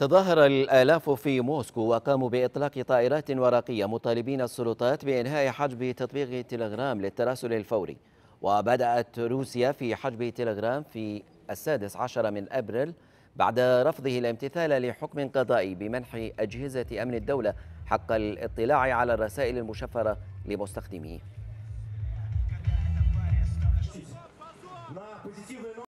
تظاهر الآلاف في موسكو وقاموا بإطلاق طائرات ورقية مطالبين السلطات بإنهاء حجب تطبيق تيليغرام للتراسل الفوري وبدأت روسيا في حجب تيليغرام في السادس عشر من أبريل بعد رفضه الامتثال لحكم قضائي بمنح أجهزة أمن الدولة حق الاطلاع على الرسائل المشفرة لمستخدميه